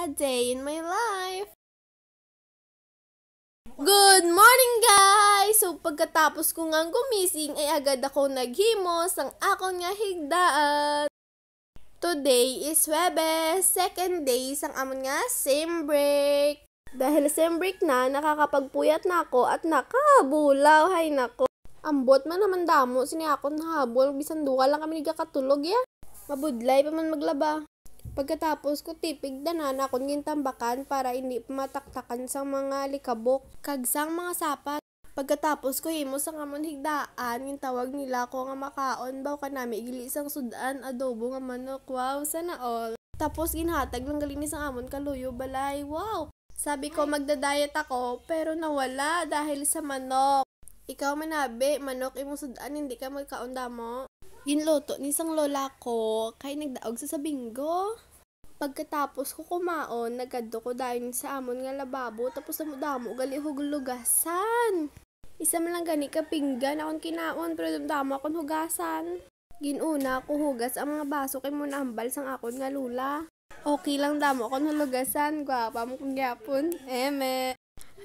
a day in my life. Good morning guys! So pagkatapos ko ngang gumising ay agad ako naghimos ang akon nga higdaan. Today is Webes, second day sang amon nga same break. Dahil same break na, nakakapagpuyat na ako at nakabulaw, hay nako. Ambot man naman damo, sini ako nahabol, bisan duha lang kami nagkakatulog ya. Mabudlay pa man maglaba. Pagkatapos ko tipig danan ako ng tambakan para hindi mataktakan sa mga likabok kag sang mga sapat. Pagkatapos ko himo sa kamon higdaan, yung tawag nila ko nga makaon baw kanami igili sang sudan adobo nga manok. Wow, sana all. Tapos ginhatag lang ni ang amon kaluyo balay. Wow. Sabi ko magda-diet ako pero nawala dahil sa manok. Ikaw manabi, manok imong sudan hindi ka magkaunda mo ginluto ni isang lola ko kay nagdaog sa sabinggo. Pagkatapos ko kumaon, nagkadto ko dayon sa amon nga lababo tapos sa damo gali lugasan. Isa man lang gani ka pinggan akon kinaon pero dumdamo akon hugasan. Ginuna ko hugas ang mga baso kay mo ambal sang akon nga lula. Okay lang damo akon hulugasan, gwapa mo kung gyapon. Eme.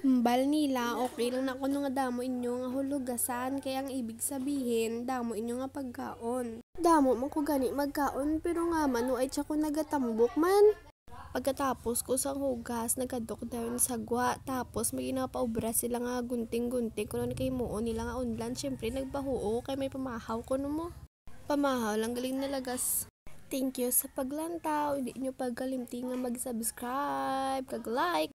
Mbal nila, okay lang na kuno nga damo inyo nga hulugasan, kaya ang ibig sabihin, damo inyo nga pagkaon. Damo man ko gani magkaon, pero nga man, ay tiya ko nagatambok man. Pagkatapos ko sa hugas, nagadok dayon sa gwa, tapos may ginapaubra sila nga gunting-gunting, kuno kay muon nila nga unlan, syempre nagbahuo, kay may pamahaw ko no mo. Pamahaw lang galing nalagas. Thank you sa paglantaw, hindi nyo pagalimti nga mag-subscribe, kag-like,